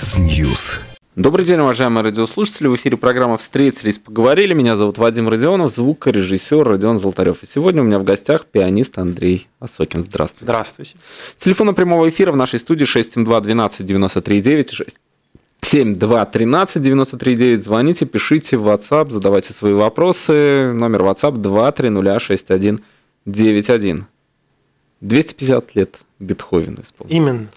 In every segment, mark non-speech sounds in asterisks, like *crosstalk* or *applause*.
Ватсньюз. Добрый день, уважаемые радиослушатели. В эфире программа «Встретились, поговорили». Меня зовут Вадим Родионов, звукорежиссер Родион Золотарев. И сегодня у меня в гостях пианист Андрей Осокин. Здравствуйте. Здравствуйте. Телефона прямого эфира в нашей студии 672 12 93 9 6 7-2-13-93-9. Звоните, пишите в WhatsApp, задавайте свои вопросы. Номер WhatsApp 2306191. 250 лет Бетховен исполнил. Именно.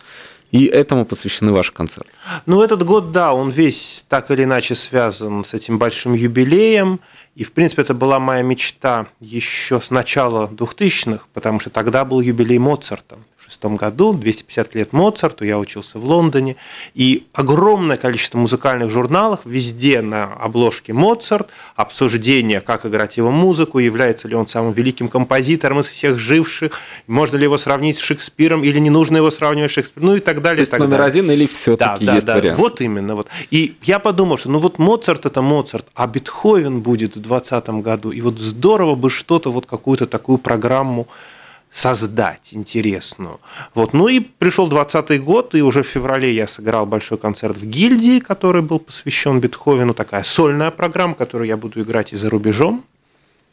И этому посвящены ваши концерты. Ну, этот год, да, он весь так или иначе связан с этим большим юбилеем. И, в принципе, это была моя мечта еще с начала 2000-х, потому что тогда был юбилей Моцарта. 1986 году, 250 лет Моцарту, я учился в Лондоне, и огромное количество музыкальных журналов, везде на обложке Моцарт, обсуждение, как играть его музыку, является ли он самым великим композитором из всех живших, можно ли его сравнить с Шекспиром или не нужно его сравнивать с Шекспиром, ну и так далее. То есть так номер далее. один или все-таки да, есть да, вариант. Вот именно. Вот. И я подумал, что ну вот Моцарт это Моцарт, а Бетховен будет в 2020 году, и вот здорово бы что-то, вот какую-то такую программу создать интересную. Вот. Ну и пришел 20 год, и уже в феврале я сыграл большой концерт в гильдии, который был посвящен Бетховену. Такая сольная программа, которую я буду играть и за рубежом.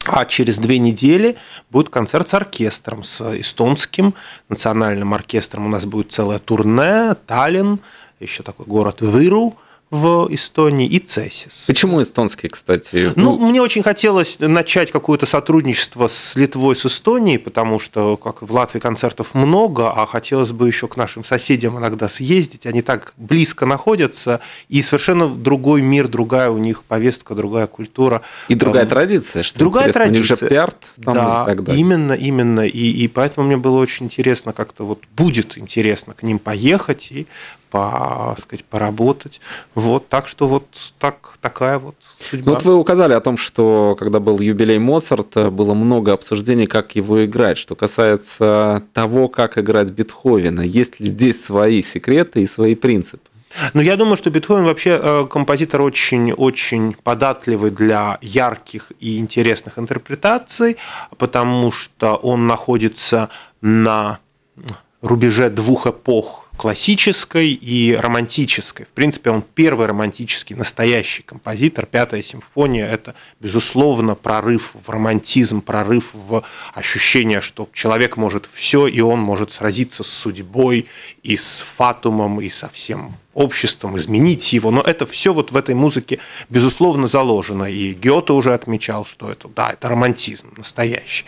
А через две недели будет концерт с оркестром, с эстонским национальным оркестром. У нас будет целое турне, Таллин, еще такой город Выру – в Эстонии и Цесис. Почему эстонский, кстати? Ну, мне очень хотелось начать какое-то сотрудничество с Литвой, с Эстонией, потому что, как в Латвии, концертов много, а хотелось бы еще к нашим соседям иногда съездить. Они так близко находятся, и совершенно другой мир, другая у них повестка, другая культура. И другая там, традиция, что Другая интересно. традиция. У них же пиарт там да, и так далее. именно, именно. И, и поэтому мне было очень интересно как-то вот будет интересно к ним поехать и по, сказать, поработать. Вот, так что вот так, такая вот судьба. Ну, вот вы указали о том, что когда был юбилей Моцарта, было много обсуждений, как его играть. Что касается того, как играть Бетховена, есть ли здесь свои секреты и свои принципы? Ну, я думаю, что Бетховен вообще э, композитор очень-очень податливый для ярких и интересных интерпретаций, потому что он находится на рубеже двух эпох классической и романтической. В принципе, он первый романтический настоящий композитор. Пятая симфония – это, безусловно, прорыв в романтизм, прорыв в ощущение, что человек может все, и он может сразиться с судьбой, и с фатумом, и со всем обществом, изменить его. Но это все вот в этой музыке, безусловно, заложено. И Гёте уже отмечал, что это, да, это романтизм настоящий.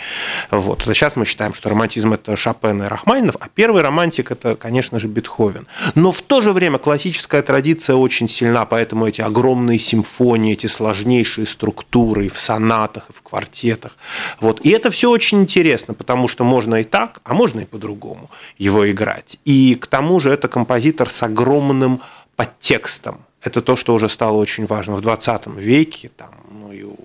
Вот. Это сейчас мы считаем, что романтизм – это Шопен и Рахманинов, а первый романтик – это, конечно же, Бетховен. Но в то же время классическая традиция очень сильна, поэтому эти огромные симфонии, эти сложнейшие структуры и в сонатах, и в квартетах. Вот. И это все очень интересно, потому что можно и так, а можно и по-другому его играть. И к тому же это композитор с огромным подтекстом. Это то, что уже стало очень важно в 20 веке, там, ну и у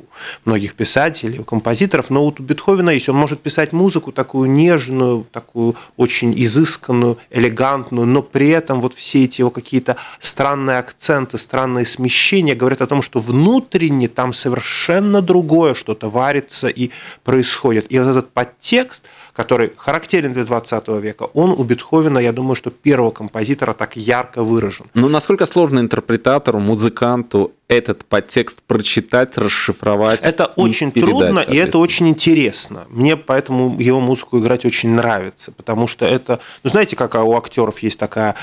многих писателей, у композиторов. Но вот у Бетховена есть, он может писать музыку такую нежную, такую очень изысканную, элегантную, но при этом вот все эти его какие-то странные акценты, странные смещения говорят о том, что внутренне там совершенно другое что-то варится и происходит. И вот этот подтекст – который характерен для 20 века, он у Бетховена, я думаю, что первого композитора так ярко выражен. Но ну, насколько сложно интерпретатору, музыканту этот подтекст прочитать, расшифровать? Это очень передать, трудно и это очень интересно. Мне поэтому его музыку играть очень нравится, потому что это, ну знаете, как а у актеров есть такая,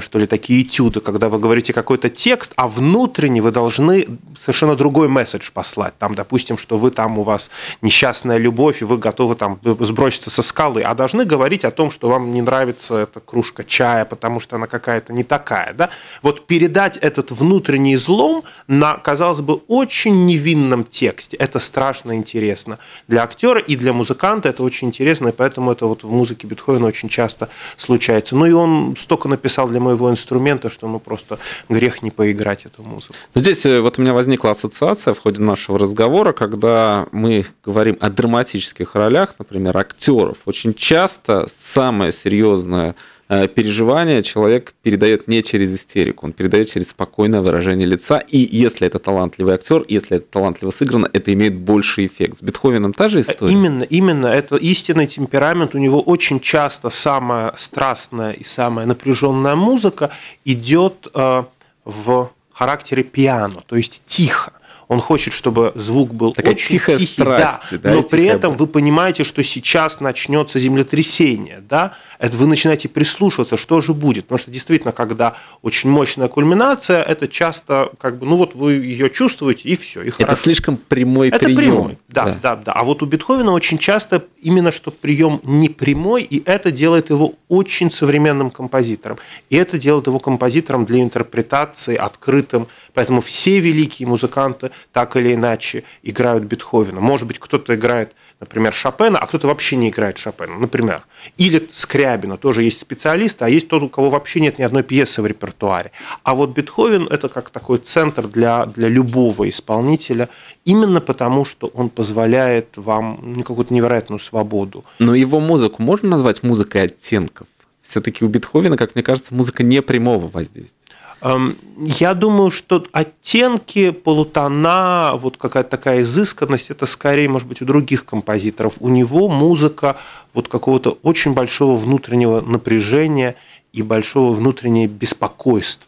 что ли, такие этюды, когда вы говорите какой-то текст, а внутренне вы должны совершенно другой месседж послать. Там, допустим, что вы там у вас несчастная любовь, и вы готовы там сброситься сыпется со скалы, а должны говорить о том, что вам не нравится эта кружка чая, потому что она какая-то не такая. Да? Вот передать этот внутренний злом на, казалось бы, очень невинном тексте, это страшно интересно. Для актера и для музыканта это очень интересно, и поэтому это вот в музыке Бетховена очень часто случается. Ну и он столько написал для моего инструмента, что ну просто грех не поиграть эту музыку. Ну, здесь э, вот у меня возникла ассоциация в ходе нашего разговора, когда мы говорим о драматических ролях, например, актер актеров. Очень часто самое серьезное э, переживание человек передает не через истерику, он передает через спокойное выражение лица. И если это талантливый актер, если это талантливо сыграно, это имеет больший эффект. С Бетховеном та же э, история? Именно, именно. Это истинный темперамент. У него очень часто самая страстная и самая напряженная музыка идет э, в характере пиано, то есть тихо он хочет, чтобы звук был Такая очень тихая тихий, страсть, да, да, но при этом боль. вы понимаете, что сейчас начнется землетрясение, да, это вы начинаете прислушиваться, что же будет, потому что действительно, когда очень мощная кульминация, это часто как бы, ну вот вы ее чувствуете и все. И это хорошо. слишком прямой это прием. прямой, да, да, да, да. А вот у Бетховена очень часто именно что прием не прямой, и это делает его очень современным композитором, и это делает его композитором для интерпретации открытым, поэтому все великие музыканты так или иначе играют Бетховена. Может быть, кто-то играет, например, Шопена, а кто-то вообще не играет Шопена, например. Или Скрябина, тоже есть специалисты, а есть тот, у кого вообще нет ни одной пьесы в репертуаре. А вот Бетховен – это как такой центр для, для любого исполнителя, именно потому, что он позволяет вам ну, какую-то невероятную свободу. Но его музыку можно назвать музыкой оттенков? все-таки у Бетховена, как мне кажется, музыка не прямого воздействия. Эм, я думаю, что оттенки, полутона, вот какая-то такая изысканность, это скорее, может быть, у других композиторов. У него музыка вот какого-то очень большого внутреннего напряжения и большого внутреннего беспокойства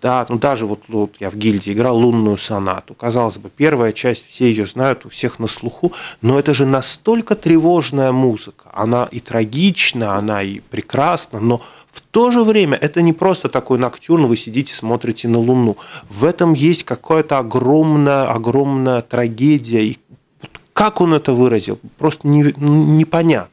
да, ну даже вот, вот я в гильдии играл лунную сонату. Казалось бы, первая часть, все ее знают, у всех на слуху, но это же настолько тревожная музыка. Она и трагична, она и прекрасна, но в то же время это не просто такой ноктюрн, вы сидите, смотрите на Луну. В этом есть какая-то огромная, огромная трагедия. И как он это выразил, просто не, непонятно.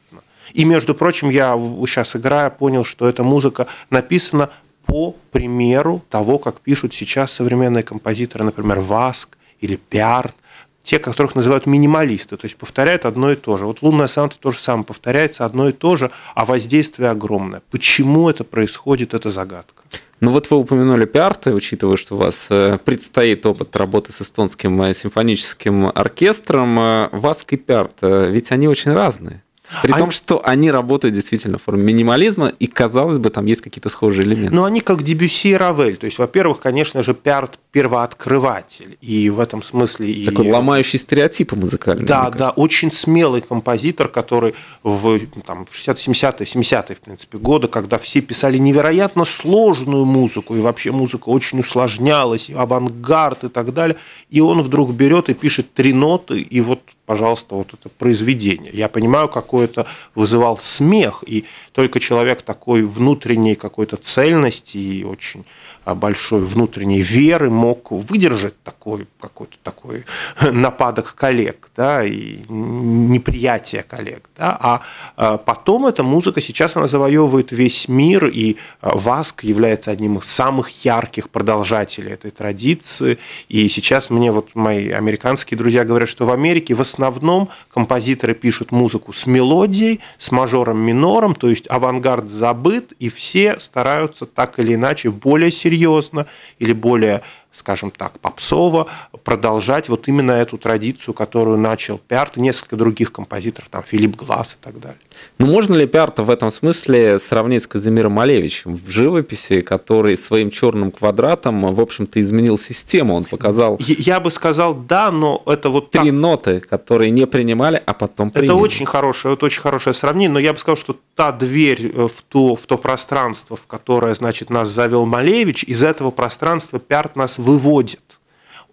И, между прочим, я сейчас играя, понял, что эта музыка написана по примеру того, как пишут сейчас современные композиторы, например, Васк или Пиарт, те, которых называют минималисты, то есть повторяют одно и то же. Вот лунная соната тоже самое, повторяется одно и то же, а воздействие огромное. Почему это происходит, это загадка. Ну вот вы упомянули пиарты, учитывая, что у вас э, предстоит опыт работы с эстонским э, симфоническим оркестром. Э, Васк и пиарт, ведь они очень разные. При они... А том, что они работают действительно в форме минимализма, и, казалось бы, там есть какие-то схожие элементы. Но они как Дебюси и Равель. То есть, во-первых, конечно же, Пиарт первооткрыватель. И в этом смысле... Такой и... ломающий стереотипы музыкальные. Да, да, очень смелый композитор, который в, там, в 60-70-е, 70-е, в принципе, годы, когда все писали невероятно сложную музыку, и вообще музыка очень усложнялась, и авангард и так далее, и он вдруг берет и пишет три ноты, и вот пожалуйста, вот это произведение. Я понимаю, какой это вызывал смех, и только человек такой внутренней какой-то цельности и очень а большой внутренней веры мог выдержать такой какой-то такой *laughs* нападок коллег, да, и неприятие коллег, да, а, а потом эта музыка сейчас она завоевывает весь мир, и а, Васк является одним из самых ярких продолжателей этой традиции, и сейчас мне вот мои американские друзья говорят, что в Америке в основном композиторы пишут музыку с мелодией, с мажором-минором, то есть авангард забыт, и все стараются так или иначе более серьезно серьезно или более скажем так, попсово, продолжать вот именно эту традицию, которую начал Пиарт и несколько других композиторов, там Филипп Глаз и так далее. Ну можно ли Пиарта в этом смысле сравнить с Казимиром Малевичем в живописи, который своим черным квадратом, в общем-то, изменил систему? Он показал... Я бы сказал, да, но это вот... Три так... ноты, которые не принимали, а потом приняли. Это очень хорошее, это очень хорошее сравнение, но я бы сказал, что та дверь э, в то, в то пространство, в которое, значит, нас завел Малевич, из этого пространства Пиарт нас выводит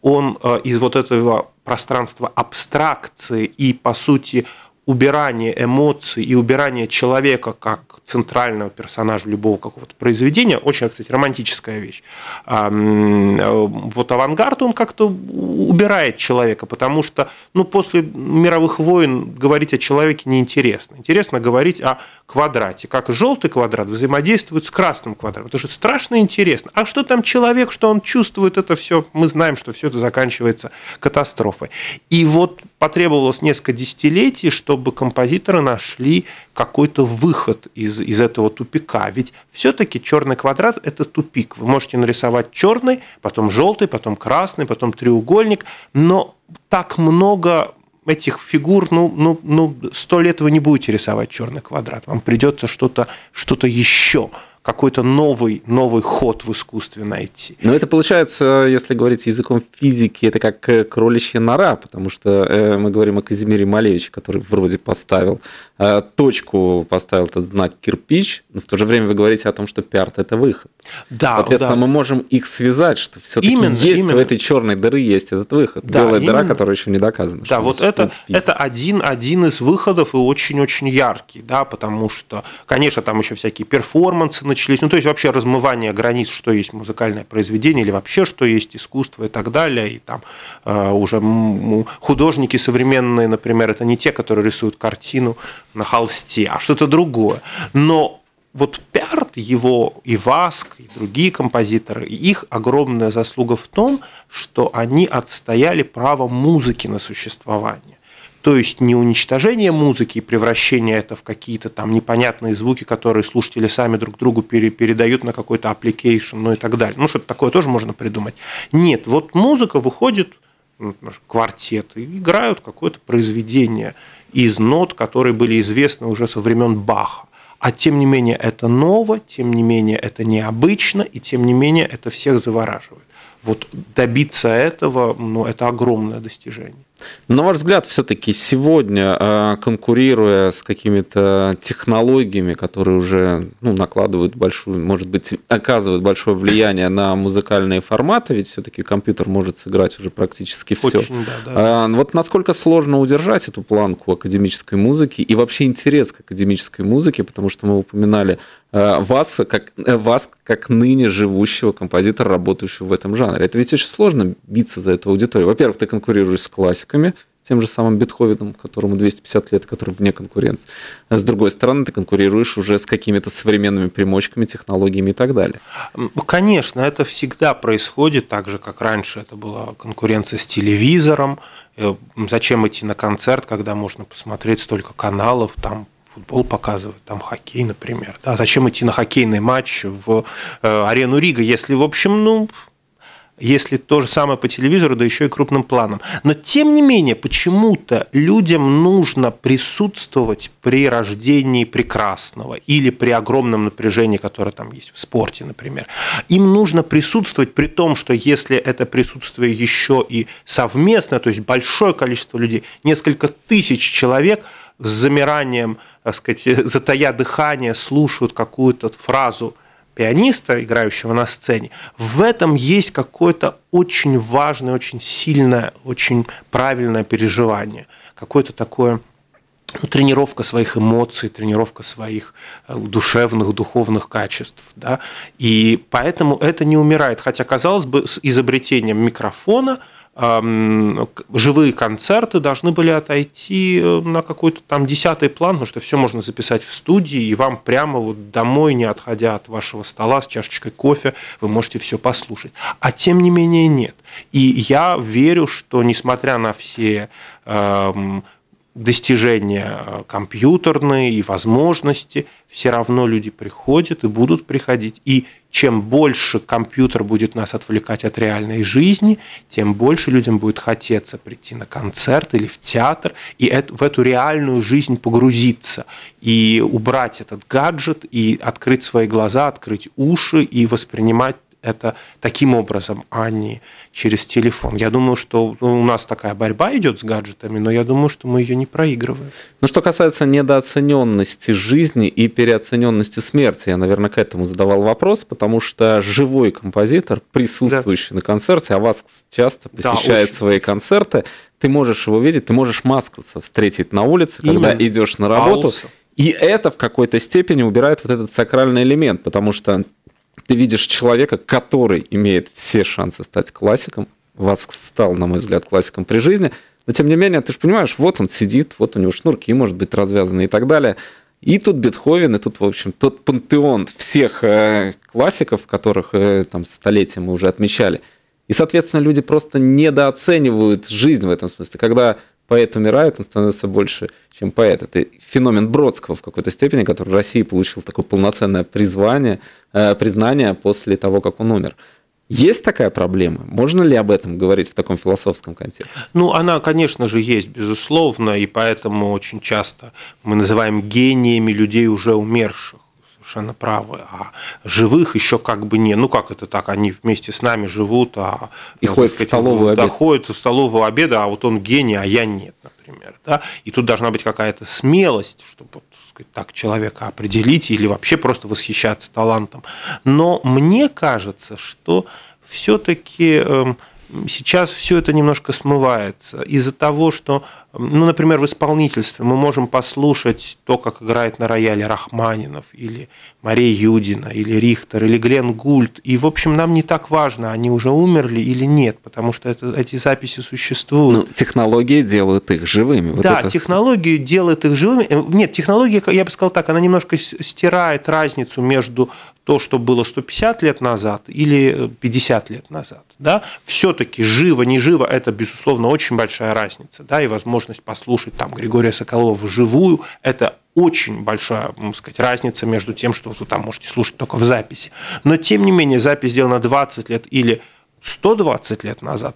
он э, из вот этого пространства абстракции и, по сути, убирание эмоций и убирание человека как центрального персонажа любого какого-то произведения, очень, кстати, романтическая вещь. Э, вот авангард, он как-то убирает человека, потому что ну, после мировых войн говорить о человеке неинтересно. Интересно говорить о квадрате, как желтый квадрат взаимодействует с красным квадратом. Это же страшно интересно. А что там человек, что он чувствует, это все, мы знаем, что все это заканчивается катастрофой. И вот потребовалось несколько десятилетий, чтобы чтобы композиторы нашли какой-то выход из, из этого тупика. Ведь все-таки черный квадрат – это тупик. Вы можете нарисовать черный, потом желтый, потом красный, потом треугольник, но так много этих фигур, ну, ну, ну, сто лет вы не будете рисовать черный квадрат, вам придется что-то что, -то, еще какой-то новый, новый ход в искусстве найти. Но это получается, если говорить языком физики, это как э, кроличья нора, потому что э, мы говорим о Казимире Малевиче, который вроде поставил э, точку, поставил этот знак кирпич, но в то же время вы говорите о том, что пиарт – это выход. Да, Соответственно, да. мы можем их связать, что все таки именно, есть именно. в этой черной дыры есть этот выход. Да, Белая именно. дыра, которая еще не доказана. Да, вот это, это один, один из выходов и очень-очень яркий, да, потому что, конечно, там еще всякие перформансы начались. Ну, то есть вообще размывание границ, что есть музыкальное произведение или вообще, что есть искусство и так далее. И там э, уже художники современные, например, это не те, которые рисуют картину на холсте, а что-то другое. Но вот Пярд, его и Васк, и другие композиторы, их огромная заслуга в том, что они отстояли право музыки на существование. То есть не уничтожение музыки и превращение это в какие-то там непонятные звуки, которые слушатели сами друг другу пере передают на какой-то application, ну и так далее. Ну, что-то такое тоже можно придумать. Нет, вот музыка выходит, ну, квартет, и играют какое-то произведение из нот, которые были известны уже со времен Баха. А тем не менее это ново, тем не менее это необычно, и тем не менее это всех завораживает. Вот добиться этого, ну, это огромное достижение. На ваш взгляд, все-таки сегодня, э, конкурируя с какими-то технологиями, которые уже ну, накладывают большую, может быть, оказывают большое влияние на музыкальные форматы, ведь все-таки компьютер может сыграть уже практически все. Очень, да, да. А, вот насколько сложно удержать эту планку академической музыки и вообще интерес к академической музыке, потому что мы упоминали Э, вас как, э, вас как ныне живущего композитора, работающего в этом жанре. Это ведь очень сложно биться за эту аудиторию. Во-первых, ты конкурируешь с классиками, тем же самым Бетховеном, которому 250 лет, который вне конкуренции. А с другой стороны, ты конкурируешь уже с какими-то современными примочками, технологиями и так далее. Конечно, это всегда происходит, так же, как раньше это была конкуренция с телевизором. Э, зачем идти на концерт, когда можно посмотреть столько каналов, там футбол показывают, там хоккей, например. Да? Зачем идти на хоккейный матч в э, арену Рига, если, в общем, ну, если то же самое по телевизору, да еще и крупным планом. Но тем не менее, почему-то людям нужно присутствовать при рождении прекрасного или при огромном напряжении, которое там есть в спорте, например. Им нужно присутствовать при том, что если это присутствие еще и совместно, то есть большое количество людей, несколько тысяч человек – с замиранием, так сказать, *laughs* затая дыхание, слушают какую-то фразу пианиста, играющего на сцене, в этом есть какое-то очень важное, очень сильное, очень правильное переживание, какое-то такое ну, тренировка своих эмоций, тренировка своих э, душевных, духовных качеств. Да? И поэтому это не умирает. Хотя, казалось бы, с изобретением микрофона – живые концерты должны были отойти э, на какой-то там десятый план, потому что все можно записать в студии, и вам прямо вот домой, не отходя от вашего стола с чашечкой кофе, вы можете все послушать. А тем не менее нет. И я верю, что несмотря на все достижения э, компьютерные и возможности, все равно люди приходят и будут приходить. И чем больше компьютер будет нас отвлекать от реальной жизни, тем больше людям будет хотеться прийти на концерт или в театр и в эту реальную жизнь погрузиться и убрать этот гаджет и открыть свои глаза, открыть уши и воспринимать это таким образом, а не через телефон. Я думаю, что у нас такая борьба идет с гаджетами, но я думаю, что мы ее не проигрываем. Ну, что касается недооцененности жизни и переоцененности смерти, я, наверное, к этому задавал вопрос, потому что живой композитор, присутствующий да. на концерте, а вас часто посещает да, свои концерты, ты можешь его видеть, ты можешь маскаться, встретить на улице, Именно. когда идешь на работу. Пауса. И это в какой-то степени убирает вот этот сакральный элемент, потому что ты видишь человека, который имеет все шансы стать классиком, вас стал, на мой взгляд, классиком при жизни, но тем не менее, ты же понимаешь, вот он сидит, вот у него шнурки, может быть, развязаны и так далее. И тут Бетховен, и тут, в общем, тот пантеон всех э, классиков, которых э, там столетия мы уже отмечали. И, соответственно, люди просто недооценивают жизнь в этом смысле. Когда поэт умирает, он становится больше, чем поэт. Это феномен Бродского в какой-то степени, который в России получил такое полноценное призвание, э, признание после того, как он умер. Есть такая проблема? Можно ли об этом говорить в таком философском контексте? Ну, она, конечно же, есть, безусловно, и поэтому очень часто мы называем гениями людей уже умерших совершенно правы. А живых еще как бы не. Ну как это так? Они вместе с нами живут, а и ну, ходят сказать, в столовую да, обед. ходят в столовую обеда, а вот он гений, а я нет, например. Да? И тут должна быть какая-то смелость, чтобы вот, сказать, так человека определить или вообще просто восхищаться талантом. Но мне кажется, что все-таки эм, сейчас все это немножко смывается из-за того, что ну, например, в исполнительстве мы можем послушать то, как играет на рояле Рахманинов или Мария Юдина или Рихтер или Глен Гульд. И, в общем, нам не так важно, они уже умерли или нет, потому что это, эти записи существуют. Ну, технологии делают их живыми. Вот да, это... технологии делают их живыми. Э, нет, технология, я бы сказал так, она немножко стирает разницу между то, что было 150 лет назад или 50 лет назад. Да? Все-таки живо, не живо, это, безусловно, очень большая разница. Да? И, возможно, возможность послушать там Григория Соколова вживую, это очень большая, можно сказать, разница между тем, что вы там можете слушать только в записи. Но, тем не менее, запись сделана 20 лет или 120 лет назад.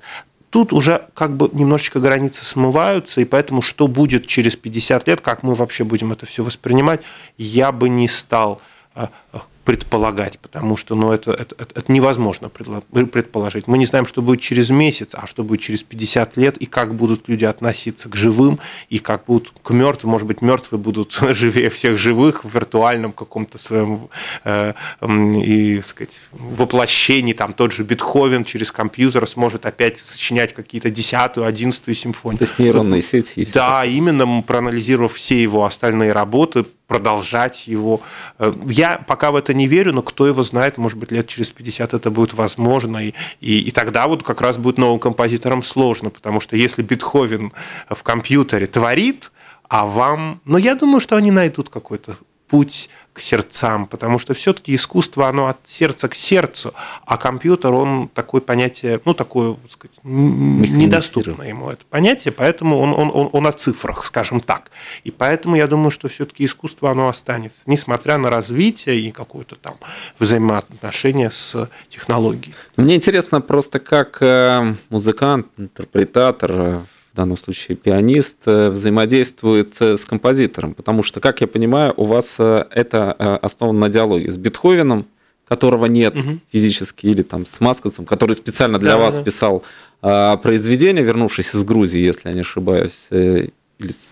Тут уже как бы немножечко границы смываются, и поэтому что будет через 50 лет, как мы вообще будем это все воспринимать, я бы не стал э, э, предполагать, потому что ну, это, это, это невозможно предположить. Мы не знаем, что будет через месяц, а что будет через 50 лет, и как будут люди относиться к живым, и как будут к мертвым. Может быть, мертвые будут *laughs* живее всех живых в виртуальном каком-то своем э, э, и, сказать, воплощении. Там тот же Бетховен через компьютер сможет опять сочинять какие-то десятую, одиннадцатую симфонию. То есть нейронные сети. Да, именно проанализировав все его остальные работы, продолжать его. Э, я пока в это не верю, но кто его знает, может быть, лет через 50 это будет возможно, и, и, и тогда вот как раз будет новым композиторам сложно, потому что если Бетховен в компьютере творит, а вам... Но я думаю, что они найдут какой-то путь к сердцам, потому что все-таки искусство, оно от сердца к сердцу, а компьютер, он такое понятие, ну, такое, так сказать, недоступно ему это понятие, поэтому он, он, он, он о цифрах, скажем так. И поэтому я думаю, что все-таки искусство, оно останется, несмотря на развитие и какое-то там взаимоотношение с технологией. Мне интересно просто, как э, музыкант, интерпретатор, э, в данном случае пианист, э, взаимодействует э, с композитором? Потому что, как я понимаю, у вас э, это основано на диалоге с Бетховеном, которого нет угу. физически, или там с Маскотсом, который специально для да, вас да. писал э, произведение, вернувшись из Грузии, если я не ошибаюсь, э,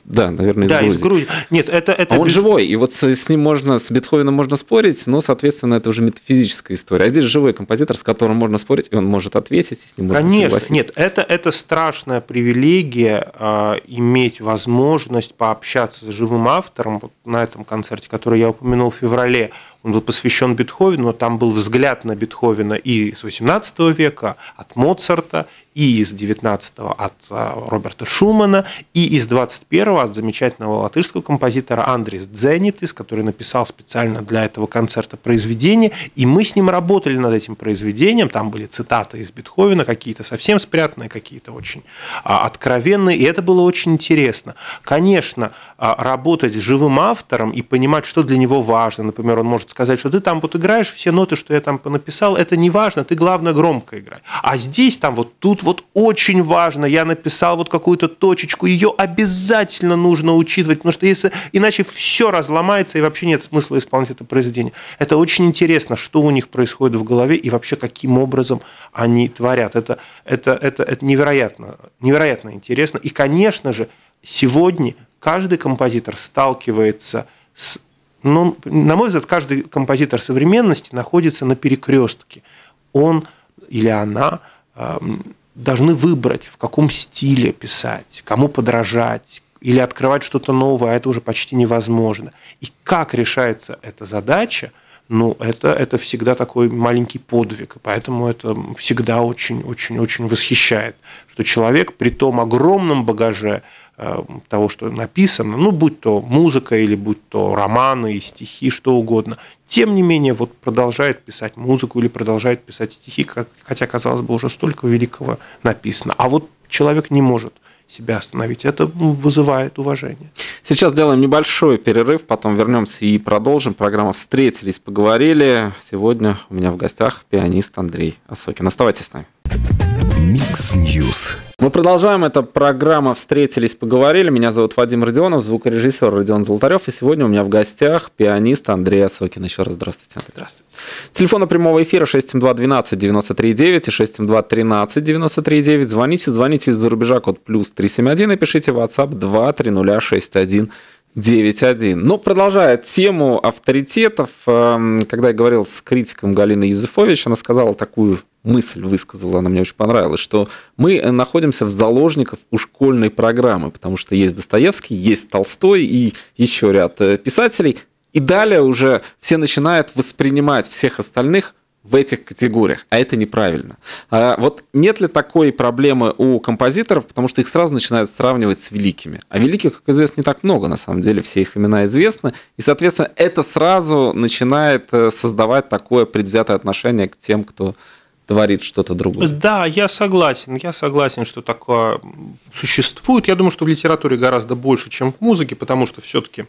да, наверное, из да, Грузии. из Грузии. Нет, это, это а он без... живой, и вот с, с ним можно, с Бетховеном можно спорить, но, соответственно, это уже метафизическая история. А здесь живой композитор, с которым можно спорить, и он может ответить, и с ним можно Конечно, согласиться. нет, это, это страшная привилегия э, иметь возможность пообщаться с живым автором. Вот на этом концерте, который я упомянул в феврале, он был посвящен Бетховену, там был взгляд на Бетховена и с XVIII века, от Моцарта, и из XIX от а, Роберта Шумана, и из 21 от замечательного латышского композитора Андрис Дзенитис, который написал специально для этого концерта произведение, и мы с ним работали над этим произведением, там были цитаты из Бетховена, какие-то совсем спрятанные, какие-то очень а, откровенные, и это было очень интересно. Конечно, а, работать с живым автором и понимать, что для него важно, например, он может сказать, что ты там вот играешь все ноты, что я там написал, это не важно, ты главное громко играй. А здесь там вот тут вот очень важно, я написал вот какую-то точечку, ее обязательно нужно учитывать, потому что если иначе все разломается и вообще нет смысла исполнять это произведение. Это очень интересно, что у них происходит в голове и вообще каким образом они творят. Это, это, это, это невероятно, невероятно интересно. И, конечно же, сегодня каждый композитор сталкивается с но, на мой взгляд, каждый композитор современности находится на перекрестке. Он или она эм, должны выбрать, в каком стиле писать, кому подражать, или открывать что-то новое, а это уже почти невозможно. И как решается эта задача, ну, это, это всегда такой маленький подвиг, поэтому это всегда очень-очень-очень восхищает, что человек при том огромном багаже Э, того, что написано, ну, будь то музыка или будь то романы и стихи, что угодно, тем не менее вот продолжает писать музыку или продолжает писать стихи, хотя, казалось бы, уже столько великого написано. А вот человек не может себя остановить. Это ну, вызывает уважение. Сейчас делаем небольшой перерыв, потом вернемся и продолжим. Программа «Встретились, поговорили». Сегодня у меня в гостях пианист Андрей Осокин. Оставайтесь с нами. Микс Ньюс. Мы продолжаем. Это программа «Встретились, поговорили». Меня зовут Вадим Родионов, звукорежиссер Родион Золотарев. И сегодня у меня в гостях пианист Андрей Осокин. Еще раз здравствуйте, Андрей. Здравствуйте. Телефоны прямого эфира 672-12-93-9 и 672-13-93-9. Звоните, звоните из-за рубежа, код плюс 371 и пишите WhatsApp 23061 9.1. Но продолжая тему авторитетов, эм, когда я говорил с критиком Галиной Юзефович, она сказала такую мысль, высказала, она мне очень понравилась, что мы э, находимся в заложниках у школьной программы, потому что есть Достоевский, есть Толстой и еще ряд э, писателей, и далее уже все начинают воспринимать всех остальных в этих категориях, а это неправильно. А вот нет ли такой проблемы у композиторов, потому что их сразу начинают сравнивать с великими. А великих, как известно, не так много, на самом деле, все их имена известны, и, соответственно, это сразу начинает э, создавать такое предвзятое отношение к тем, кто творит что-то другое. Да, я согласен. Я согласен, что такое существует. Я думаю, что в литературе гораздо больше, чем в музыке, потому что все-таки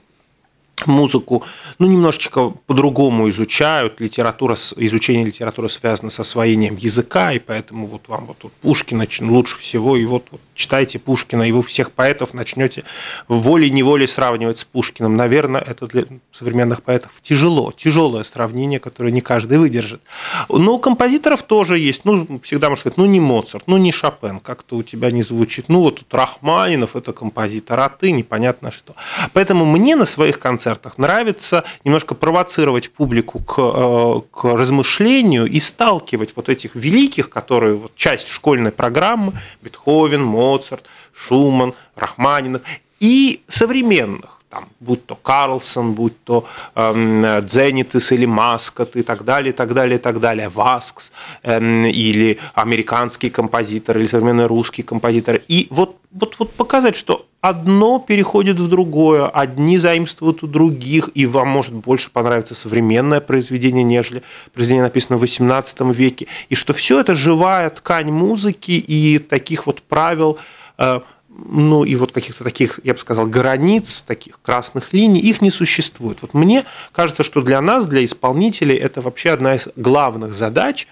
музыку, ну, немножечко по-другому изучают. Литература, изучение литературы связано с освоением языка, и поэтому вот вам вот, вот Пушкина лучше всего, и вот, вот читайте Пушкина, и вы всех поэтов начнете волей-неволей сравнивать с Пушкиным. Наверное, это для современных поэтов тяжело, тяжелое сравнение, которое не каждый выдержит. Но у композиторов тоже есть, ну, всегда можно сказать, ну, не Моцарт, ну, не Шопен, как-то у тебя не звучит. Ну, вот тут Рахманинов – это композитор, а ты непонятно что. Поэтому мне на своих концертах концертах. Нравится немножко провоцировать публику к, э, к размышлению и сталкивать вот этих великих, которые вот часть школьной программы, Бетховен, Моцарт, Шуман, Рахманинов, и современных там, будь то Карлсон, будь то э, Дзенитис или Маскот и так далее, и так далее, и так далее, Васкс э, или американский композитор или современный русский композитор. И вот, вот, вот показать, что одно переходит в другое, одни заимствуют у других, и вам может больше понравиться современное произведение, нежели произведение написано в XVIII веке, и что все это живая ткань музыки и таких вот правил э, ну и вот каких-то таких, я бы сказал, границ, таких красных линий, их не существует. Вот мне кажется, что для нас, для исполнителей, это вообще одна из главных задач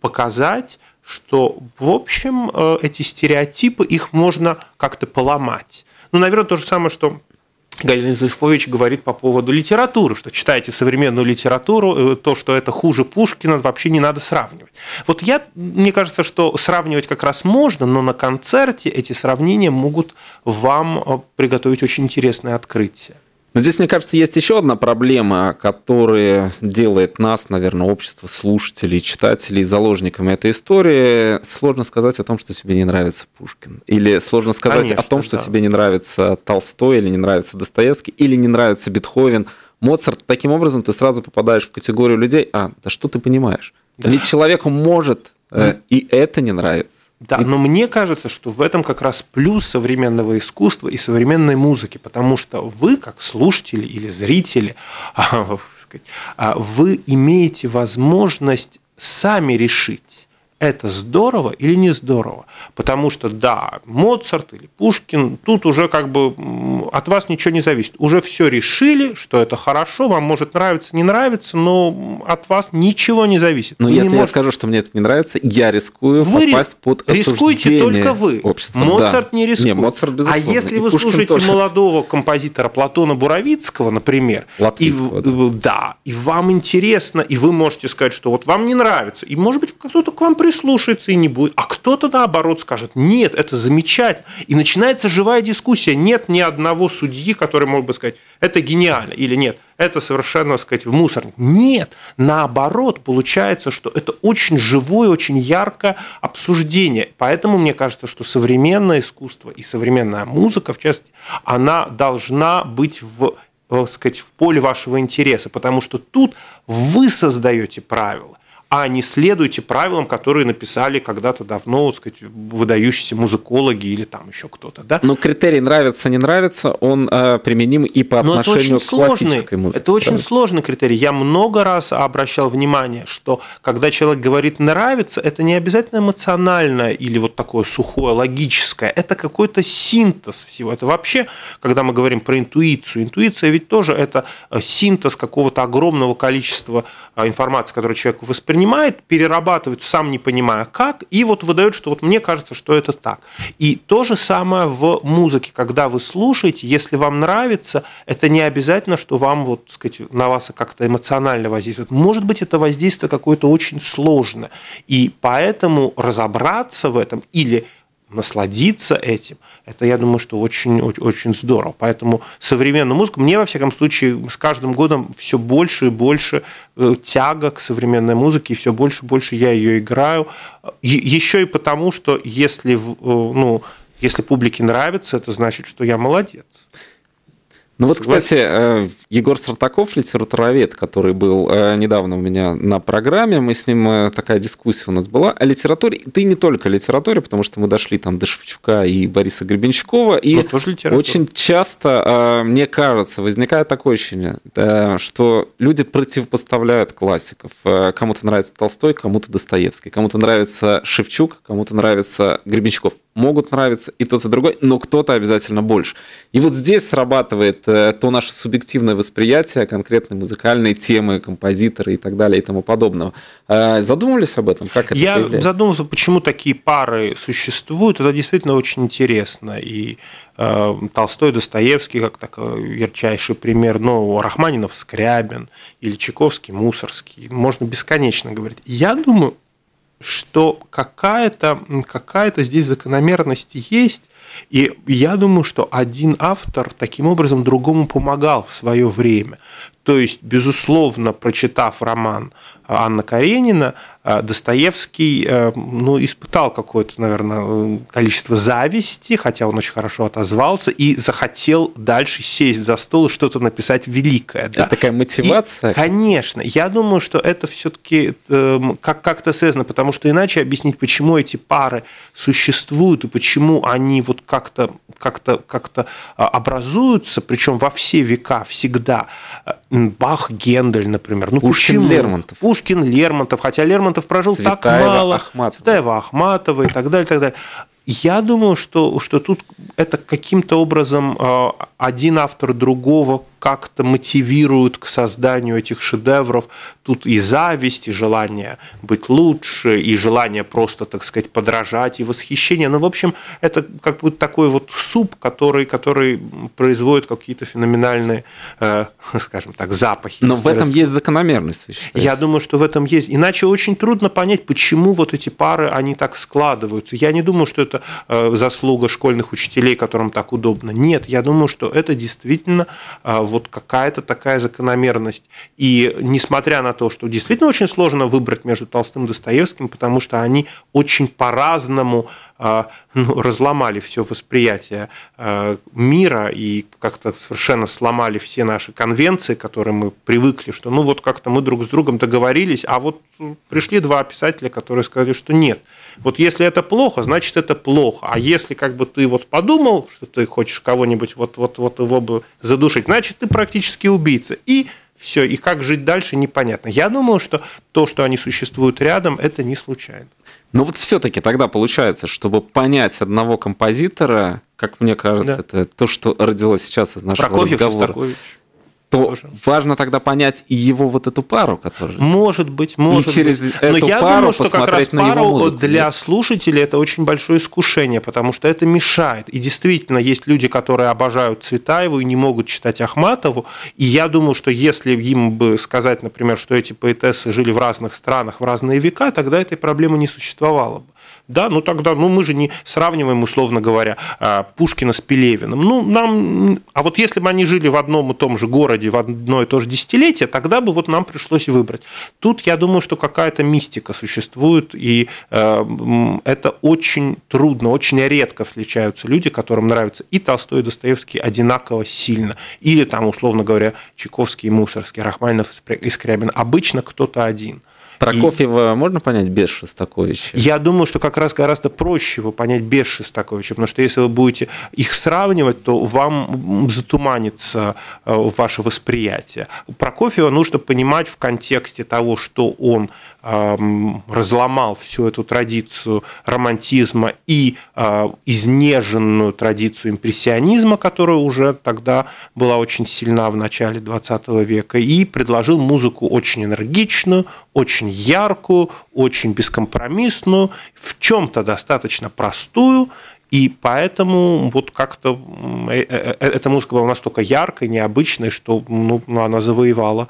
показать, что, в общем, э, эти стереотипы, их можно как-то поломать. Ну, наверное, то же самое, что Галина Зислович говорит по поводу литературы, что читаете современную литературу, э, то, что это хуже Пушкина, вообще не надо сравнивать. Вот я, мне кажется, что сравнивать как раз можно, но на концерте эти сравнения могут вам э, приготовить очень интересное открытие. Но здесь, мне кажется, есть еще одна проблема, которая делает нас, наверное, общество слушателей, читателей, заложниками этой истории. Сложно сказать о том, что тебе не нравится Пушкин. Или сложно сказать Конечно, о том, что да. тебе не нравится Толстой, или не нравится Достоевский, или не нравится Бетховен. Моцарт, таким образом, ты сразу попадаешь в категорию людей, а, да что ты понимаешь? Да. Ведь человеку может, э, и это не нравится. Да, но мне кажется, что в этом как раз плюс современного искусства и современной музыки, потому что вы, как слушатели или зрители, *laughs* а, а, вы имеете возможность сами решить, это здорово или не здорово. Потому что, да, Моцарт или Пушкин, тут уже как бы от вас ничего не зависит. Уже все решили, что это хорошо, вам может нравиться, не нравится, но от вас ничего не зависит. Но вы если я скажу, что мне это не нравится, я рискую вы попасть под Рискуете только вы. Общества. Моцарт да. не рискует. Не, Моцарт, А если и вы Пушкин слушаете тоже. молодого композитора Платона Буровицкого, например, и, да. да, и вам интересно, и вы можете сказать, что вот вам не нравится, и, может быть, кто-то к вам присутствует слушается и не будет. А кто-то, наоборот, скажет, нет, это замечательно. И начинается живая дискуссия. Нет ни одного судьи, который мог бы сказать, это гениально или нет, это совершенно, сказать, в мусор. Нет, наоборот, получается, что это очень живое, очень яркое обсуждение. Поэтому мне кажется, что современное искусство и современная музыка, в частности, она должна быть в э, сказать, в поле вашего интереса, потому что тут вы создаете правила, а не следуйте правилам, которые написали когда-то давно, так сказать, выдающиеся музыкологи или там еще кто-то. Да? Но ну, критерий нравится, не нравится, он э, применим и по Но отношению к сложный, классической музыке. Это очень правда? сложный критерий. Я много раз обращал внимание, что когда человек говорит нравится, это не обязательно эмоциональное или вот такое сухое, логическое. Это какой-то синтез всего. Это вообще, когда мы говорим про интуицию, интуиция ведь тоже это э, синтез какого-то огромного количества э, информации, которую человек воспринимает понимает, перерабатывает, сам не понимая как, и вот выдает, что вот мне кажется, что это так. И то же самое в музыке, когда вы слушаете, если вам нравится, это не обязательно, что вам вот, так сказать, на вас как-то эмоционально воздействует. Может быть, это воздействие какое-то очень сложное. И поэтому разобраться в этом или насладиться этим, это, я думаю, что очень, очень, здорово. Поэтому современную музыку, мне, во всяком случае, с каждым годом все больше и больше э, тяга к современной музыке, и все больше и больше я ее играю. Еще и потому, что если, э, ну, если публике нравится, это значит, что я молодец. Ну вот, кстати, э, Егор Сартаков, литературовед, который был э, недавно у меня на программе, мы с ним э, такая дискуссия у нас была о литературе, да не только о литературе, потому что мы дошли там до Шевчука и Бориса Гребенщикова, и очень часто, мне кажется, возникает такое ощущение, что люди противопоставляют классиков. Кому-то нравится Толстой, кому-то Достоевский, кому-то нравится Шевчук, кому-то нравится Гребенщиков. Могут нравиться и тот, и другой, но кто-то обязательно больше. И вот здесь срабатывает Э, то наше субъективное восприятие конкретной музыкальной темы, композитора и так далее и тому подобного. Э, задумывались об этом? Как это Я появляется? задумался, почему такие пары существуют. Это действительно очень интересно. И э, Толстой, Достоевский, как так ярчайший пример, ну, Рахманинов, Скрябин, или Чайковский, Мусорский. Можно бесконечно говорить. Я думаю, что какая-то какая здесь закономерность есть, и я думаю, что один автор таким образом другому помогал в свое время. То есть, безусловно, прочитав роман э, Анна Каренина, э, Достоевский э, ну, испытал какое-то, наверное, количество зависти, хотя он очень хорошо отозвался, и захотел дальше сесть за стол и что-то написать великое. Это да? такая мотивация? И, конечно. Я думаю, что это все таки эм, как- как-то связано, потому что иначе объяснить, почему эти пары существуют и почему они вот вот как-то как-то как-то а, образуются, причем во все века всегда. Э, Бах, Гендель, например. Ну, Пушкин, почему? Лермонтов. Пушкин, Лермонтов. Хотя Лермонтов прожил Цветаева, так мало. Ахматова. Цветаева, Ахматова и так далее, и так далее. Я думаю, что, что тут это каким-то образом а, один автор другого как-то мотивирует к созданию этих шедевров. Тут и зависть, и желание быть лучше, и желание просто, так сказать, подражать, и восхищение. Ну, в общем, это как бы такой вот суп, который, который производит какие-то феноменальные, э, *laughs* скажем так, запахи. Но в этом раз... есть закономерность. Я думаю, что в этом есть. Иначе очень трудно понять, почему вот эти пары, они так складываются. Я не думаю, что это это э, заслуга школьных учителей, которым так удобно. Нет, я думаю, что это действительно э, вот какая-то такая закономерность. И несмотря на то, что действительно очень сложно выбрать между Толстым и Достоевским, потому что они очень по-разному э, ну, разломали все восприятие мира и как-то совершенно сломали все наши конвенции, которые мы привыкли, что ну вот как-то мы друг с другом договорились, а вот пришли два писателя, которые сказали, что нет. Вот если это плохо, значит это плохо. А если как бы ты вот подумал, что ты хочешь кого-нибудь вот, вот, вот его бы задушить, значит, ты практически убийца. И все, и как жить дальше, непонятно. Я думал, что то, что они существуют рядом, это не случайно. Но вот все-таки тогда получается, чтобы понять одного композитора, как мне кажется, да. это то, что родилось сейчас из нашего Прокофьев разговора. Шостакович то тоже. важно тогда понять и его вот эту пару, которая... Может быть, может и через быть. Эту Но я пару думаю, что как раз пару музыку, для нет? слушателей это очень большое искушение, потому что это мешает. И действительно, есть люди, которые обожают Цветаеву и не могут читать Ахматову. И я думаю, что если им бы сказать, например, что эти поэтессы жили в разных странах в разные века, тогда этой проблемы не существовало бы. Да, ну тогда, ну мы же не сравниваем, условно говоря, а, Пушкина с Пелевиным. Ну, нам, а вот если бы они жили в одном и том же городе, в одно и то же десятилетие, тогда бы вот нам пришлось выбрать. Тут я думаю, что какая-то мистика существует, и э, это очень трудно, очень редко встречаются люди, которым нравятся и Толстой, и Достоевский одинаково сильно. Или там, условно говоря, Чайковский и Мусорский, Рахманинов и Скрябин. Обычно кто-то один – Прокофьева и... можно понять без Шостаковича? Я думаю, что как раз гораздо проще его понять без Шостаковича, потому что если вы будете их сравнивать, то вам затуманится э, ваше восприятие. Прокофьева нужно понимать в контексте того, что он разломал всю эту традицию романтизма и а, изнеженную традицию импрессионизма, которая уже тогда была очень сильна в начале 20 века, и предложил музыку очень энергичную, очень яркую, очень бескомпромиссную, в чем-то достаточно простую, и поэтому вот как-то э, э, э, эта музыка была настолько яркой, необычной, что ну, ну она завоевала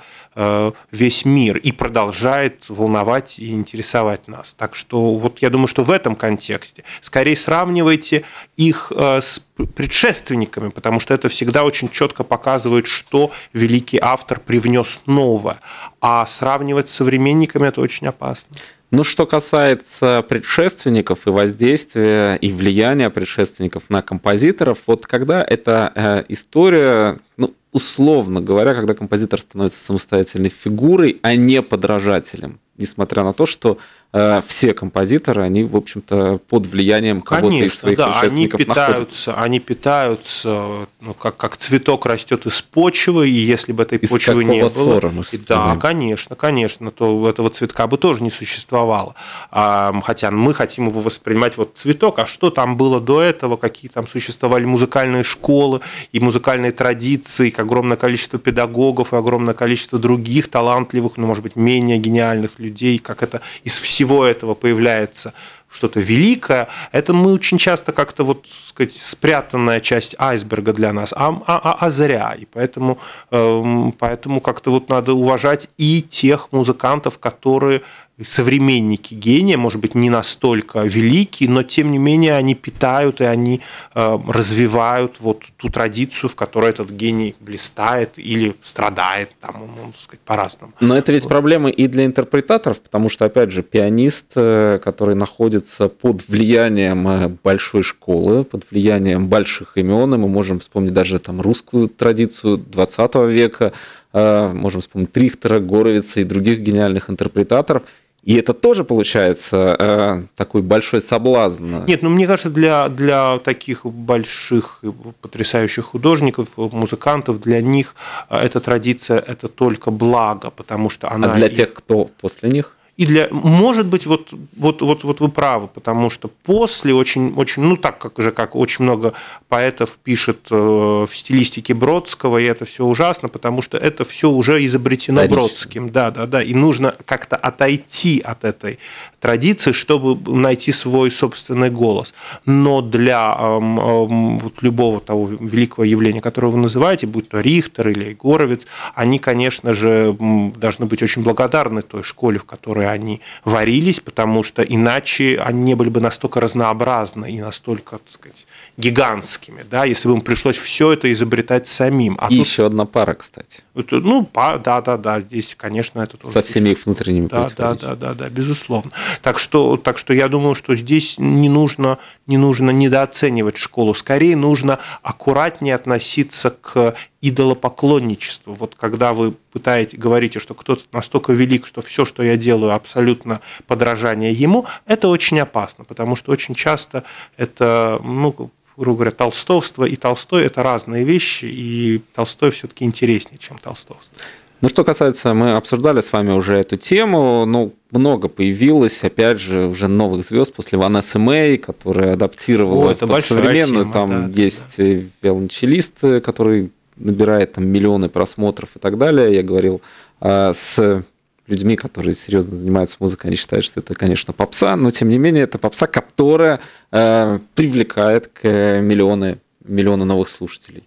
весь мир и продолжает волновать и интересовать нас. Так что вот я думаю, что в этом контексте скорее сравнивайте их с предшественниками, потому что это всегда очень четко показывает, что великий автор привнес новое. А сравнивать с современниками это очень опасно. Ну, что касается предшественников и воздействия и влияния предшественников на композиторов, вот когда эта э, история, ну, условно говоря, когда композитор становится самостоятельной фигурой, а не подражателем, несмотря на то, что э, все композиторы, они, в общем-то, под влиянием кого-то из своих да, они питаются, находятся. они питаются, ну, как, как цветок растет из почвы, и если бы этой из почвы не было... Мы да, конечно, конечно, то этого цветка бы тоже не существовало. А, хотя мы хотим его воспринимать вот цветок, а что там было до этого, какие там существовали музыкальные школы и музыкальные традиции, огромное количество педагогов и огромное количество других талантливых, ну, может быть, менее гениальных людей, как это из всего этого появляется что-то великое, это мы очень часто как-то вот, сказать, спрятанная часть айсберга для нас, а, а, а, а зря. И поэтому, эм, поэтому как-то вот надо уважать и тех музыкантов, которые современники гения, может быть, не настолько великие, но тем не менее они питают и они э, развивают вот ту традицию, в которой этот гений блистает или страдает, там, ну, так сказать, по-разному. Но это ведь проблема и для интерпретаторов, потому что, опять же, пианист, э, который находится под влиянием э, большой школы, под влиянием больших имен, и мы можем вспомнить даже там русскую традицию 20 века, э, можем вспомнить Трихтера, Горовица и других гениальных интерпретаторов – и это тоже получается э, такой большой соблазн. Нет, ну мне кажется, для, для таких больших потрясающих художников, музыкантов, для них э, эта традиция это только благо, потому что она. А для и... тех, кто после них? И для, может быть, вот, вот, вот, вот вы правы, потому что после очень, очень, ну так как же, как очень много поэтов пишет э, в стилистике Бродского, и это все ужасно, потому что это все уже изобретено Традиция. Бродским, да, да, да, и нужно как-то отойти от этой традиции, чтобы найти свой собственный голос. Но для эм, эм, вот любого того великого явления, которое вы называете, будь то Рихтер или Егоровец, они, конечно же, должны быть очень благодарны той школе, в которой они варились, потому что иначе они не были бы настолько разнообразны и настолько, так сказать, гигантскими, да, если бы им пришлось все это изобретать самим. А и тут... еще одна пара, кстати. Это, ну, па, да, да, да, здесь, конечно, это тоже. Со всеми их внутренними да, да, да, да, да, безусловно. Так что, так что я думаю, что здесь не нужно, не нужно недооценивать школу, скорее нужно аккуратнее относиться к идолопоклонничеству. Вот когда вы пытаете, говорите, что кто-то настолько велик, что все, что я делаю, абсолютно подражание ему, это очень опасно, потому что очень часто это, ну, грубо говоря, толстовство и Толстой – это разные вещи, и Толстой все-таки интереснее, чем толстовство. Ну, что касается, мы обсуждали с вами уже эту тему, ну, много появилось, опять же, уже новых звезд после Ванессы Мэй, эм которая адаптировала О, это под современную, тема, там да, есть да. виолончелист, э, который набирает там миллионы просмотров и так далее. Я говорил э, с людьми, которые серьезно занимаются музыкой, они считают, что это, конечно, попса, но тем не менее это попса, которая э, привлекает к миллионы, миллионы новых слушателей.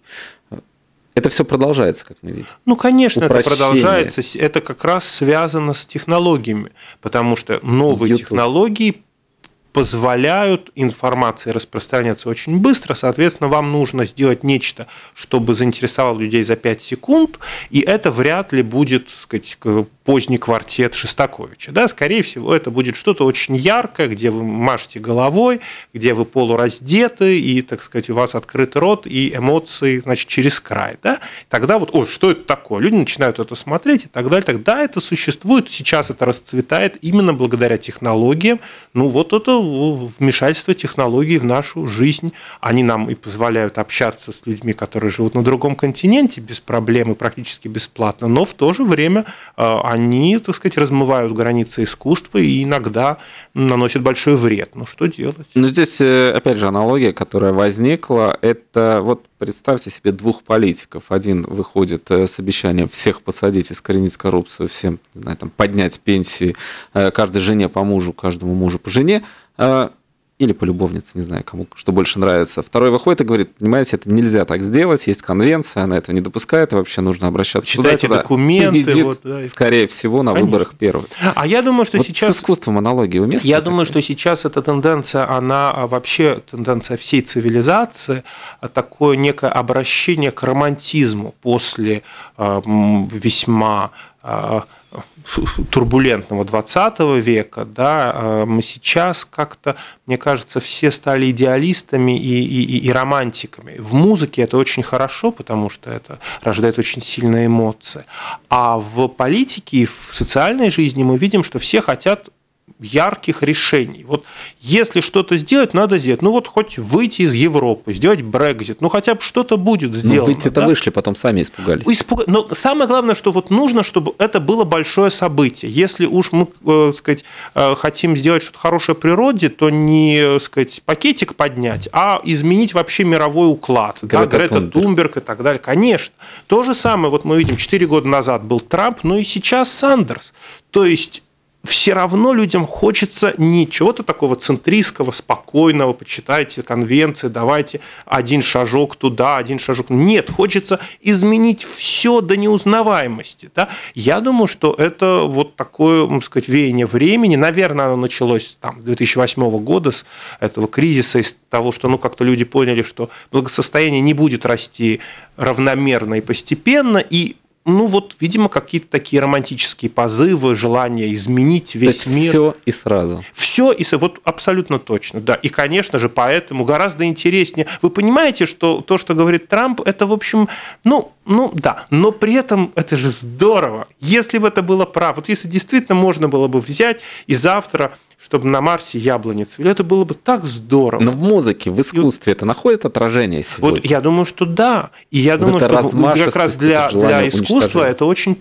Это все продолжается, как мы видим. Ну, конечно, Упрощение. это продолжается. Это как раз связано с технологиями, потому что новые YouTube. технологии позволяют информации распространяться очень быстро, соответственно, вам нужно сделать нечто, чтобы заинтересовало людей за 5 секунд, и это вряд ли будет, так сказать, поздний квартет Шостаковича. Да, скорее всего, это будет что-то очень яркое, где вы машете головой, где вы полураздеты, и, так сказать, у вас открыт рот, и эмоции, значит, через край. Да? Тогда вот, о, что это такое? Люди начинают это смотреть и так далее. Тогда это существует, сейчас это расцветает именно благодаря технологиям. Ну, вот это вмешательство технологий в нашу жизнь. Они нам и позволяют общаться с людьми, которые живут на другом континенте без проблем и практически бесплатно, но в то же время а, они они, так сказать, размывают границы искусства и иногда наносят большой вред. Ну что делать? Ну здесь, э, опять же, аналогия, которая возникла, это вот представьте себе двух политиков. Один выходит э, с обещанием всех посадить, искоренить коррупцию, всем знаю, там, поднять пенсии э, каждой жене по мужу, каждому мужу по жене или по любовнице, не знаю, кому что больше нравится. Второй выходит и говорит, понимаете, это нельзя так сделать, есть конвенция, она это не допускает, и вообще нужно обращаться Читайте туда, документы. Победит, вот, да, скорее всего, на Конечно. выборах первый. А я думаю, что вот сейчас... С искусством аналогии уместно? Я такая? думаю, что сейчас эта тенденция, она а, вообще тенденция всей цивилизации, а, такое некое обращение к романтизму после а, весьма а, турбулентного 20 века, да, а, мы сейчас как-то, мне кажется, все стали идеалистами и, и, и романтиками. В музыке это очень хорошо, потому что это рождает очень сильные эмоции. А в политике и в социальной жизни мы видим, что все хотят ярких решений. Вот если что-то сделать, надо сделать. Ну вот хоть выйти из Европы, сделать Брекзит, ну хотя бы что-то будет ну, сделано. Ну, выйти-то да? вышли, потом сами испугались. Ну, Испуг... Но самое главное, что вот нужно, чтобы это было большое событие. Если уж мы, э, сказать, э, хотим сделать что-то хорошее природе, то не, э, сказать, пакетик поднять, а изменить вообще мировой уклад. Грета, да? Грета Тунберг. Тунберг и так далее. Конечно. То же самое, вот мы видим, 4 года назад был Трамп, но и сейчас Сандерс. То есть все равно людям хочется не чего-то такого центристского, спокойного, почитайте конвенции, давайте один шажок туда, один шажок. Нет, хочется изменить все до неузнаваемости. Да? Я думаю, что это вот такое, можно сказать, веяние времени. Наверное, оно началось там 2008 года с этого кризиса, из того, что ну как-то люди поняли, что благосостояние не будет расти равномерно и постепенно, и ну вот, видимо, какие-то такие романтические позывы, желание изменить весь То есть мир. Все и сразу. Все и сразу. вот абсолютно точно, да. И, конечно же, поэтому гораздо интереснее. Вы понимаете, что то, что говорит Трамп, это, в общем, ну, ну да, но при этом это же здорово. Если бы это было прав, вот если действительно можно было бы взять и завтра чтобы на Марсе яблони цвели. Это было бы так здорово. Но в музыке, в искусстве и... это находит отражение сегодня? Вот я думаю, что да. И я думаю, это что как раз для, для искусства это очень,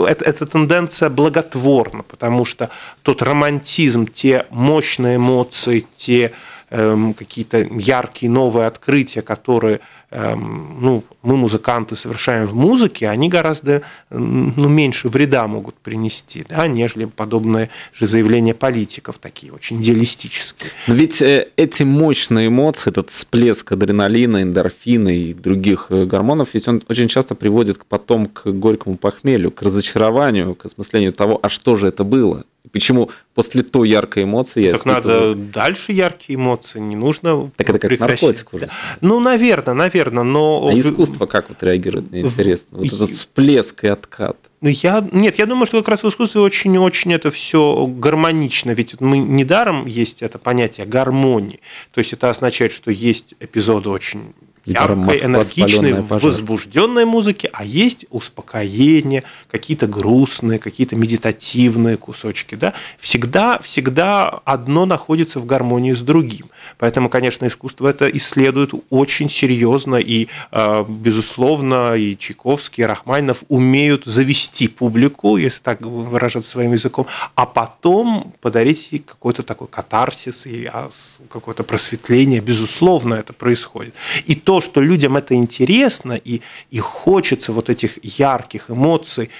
это, эта тенденция благотворна, потому что тот романтизм, те мощные эмоции, те Эм, какие-то яркие новые открытия, которые эм, ну, мы, музыканты, совершаем в музыке, они гораздо ну, меньше вреда могут принести, да, нежели подобные же заявления политиков, такие очень идеалистические. Но ведь э, эти мощные эмоции, этот всплеск адреналина, эндорфина и других э, гормонов, ведь он очень часто приводит потом к горькому похмелью, к разочарованию, к осмыслению того, а что же это было, Почему после той яркой эмоции я Так надо дальше яркие эмоции, не нужно Так это как наркотик уже. Да. Ну, наверное, наверное, но... А искусство как вот реагирует, мне интересно? Вот этот всплеск и откат. Ну, я, нет, я думаю, что как раз в искусстве очень-очень это все гармонично. Ведь мы недаром есть это понятие гармонии. То есть это означает, что есть эпизоды очень яркой, энергичной, возбужденной музыки, а есть успокоение, какие-то грустные, какие-то медитативные кусочки. Да? Всегда, всегда одно находится в гармонии с другим. Поэтому, конечно, искусство это исследует очень серьезно, и, а, безусловно, и Чайковский, и Рахманинов умеют завести публику, если так выражаться своим языком, а потом подарить ей какой-то такой катарсис и а, какое-то просветление. Безусловно, это происходит. И то, то, что людям это интересно и, и хочется вот этих ярких эмоций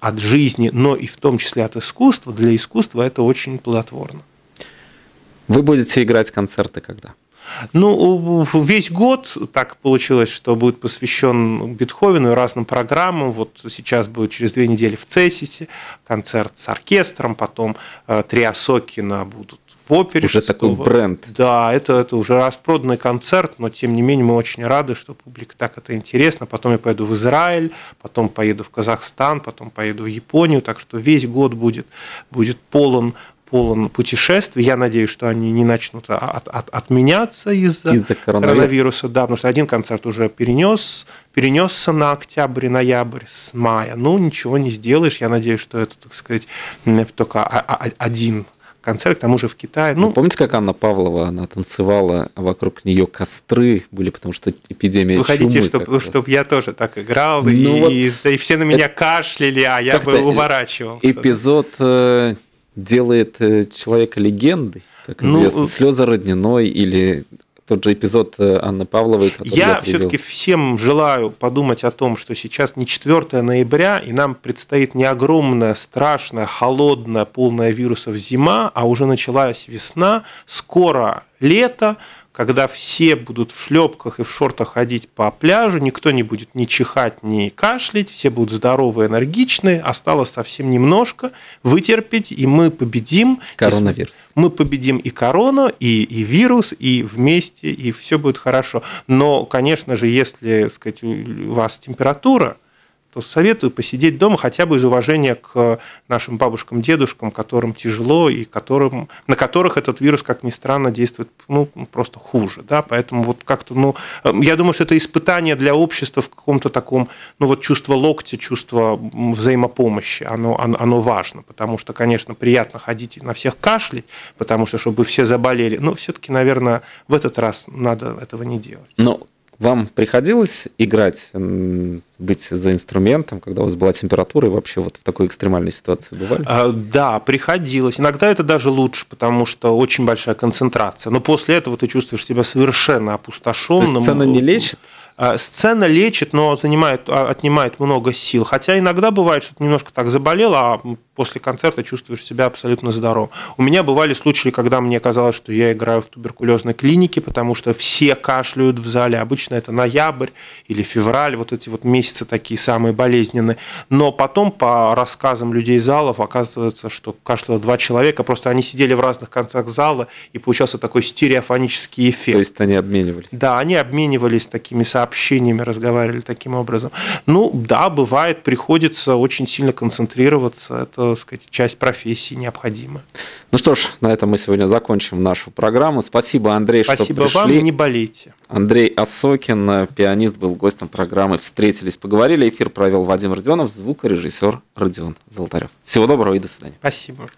от жизни, но и в том числе от искусства, для искусства это очень плодотворно. Вы будете играть концерты когда? Ну, весь год так получилось, что будет посвящен Бетховену и разным программам. Вот сейчас будет через две недели в Цессите концерт с оркестром, потом э, три Осокина будут опере. Уже 6 такой бренд. Да, это, это уже распроданный концерт, но тем не менее мы очень рады, что публика так это интересно. Потом я поеду в Израиль, потом поеду в Казахстан, потом поеду в Японию, так что весь год будет, будет полон полон путешествий. Я надеюсь, что они не начнут а, от, от, отменяться из-за, из-за коронавируса. коронавируса. Да, потому что один концерт уже перенес, перенесся на октябрь, ноябрь, с мая. Ну, ничего не сделаешь. Я надеюсь, что это, так сказать, только один концерт, к тому же в Китае. Ну, ну помните, как Анна Павлова, она танцевала, а вокруг нее костры были, потому что эпидемия Вы хотите, чтобы чтоб я тоже так играл, ну, и, вот и, и все на меня это... кашляли, а я бы уворачивался. Эпизод э, делает э, человека легендой, как ну, э, слезы родниной или тот же эпизод э, Анны Павловой. Я, я все-таки всем желаю подумать о том, что сейчас не 4 ноября, и нам предстоит не огромная, страшная, холодная, полная вирусов зима, а уже началась весна, скоро лето, когда все будут в шлепках и в шортах ходить по пляжу, никто не будет ни чихать, ни кашлять, все будут здоровы, энергичны, осталось совсем немножко вытерпеть, и мы победим. Коронавирус. Мы победим и корону, и, и вирус, и вместе, и все будет хорошо. Но, конечно же, если сказать, у вас температура, то советую посидеть дома хотя бы из уважения к нашим бабушкам, дедушкам, которым тяжело и которым, на которых этот вирус, как ни странно, действует ну, просто хуже. Да? Поэтому вот как-то, ну, эм, я думаю, что это испытание для общества в каком-то таком, ну вот чувство локтя, чувство взаимопомощи, оно, оно, оно важно, потому что, конечно, приятно ходить и на всех кашлять, потому что, чтобы все заболели, но все-таки, наверное, в этот раз надо этого не делать. Но вам приходилось играть, быть за инструментом, когда у вас была температура и вообще вот в такой экстремальной ситуации бывали? А, да, приходилось. Иногда это даже лучше, потому что очень большая концентрация. Но после этого ты чувствуешь себя совершенно опустошенным. То есть цена не лечит? А, сцена лечит, но занимает, а, отнимает много сил. Хотя иногда бывает, что ты немножко так заболел, а после концерта чувствуешь себя абсолютно здоровым. У меня бывали случаи, когда мне казалось, что я играю в туберкулезной клинике, потому что все кашляют в зале. Обычно это ноябрь или февраль, вот эти вот месяцы такие самые болезненные. Но потом по рассказам людей залов оказывается, что кашляло два человека, просто они сидели в разных концах зала, и получался такой стереофонический эффект. То есть они обменивались? Да, они обменивались такими сообщениями сообщениями разговаривали таким образом. Ну, да, бывает, приходится очень сильно концентрироваться. Это, так сказать, часть профессии необходима. Ну что ж, на этом мы сегодня закончим нашу программу. Спасибо, Андрей, Спасибо что пришли. Спасибо вам, не болейте. Андрей Осокин, пианист, был гостем программы «Встретились, поговорили». Эфир провел Вадим Родионов, звукорежиссер Родион Золотарев. Всего доброго и до свидания. Спасибо.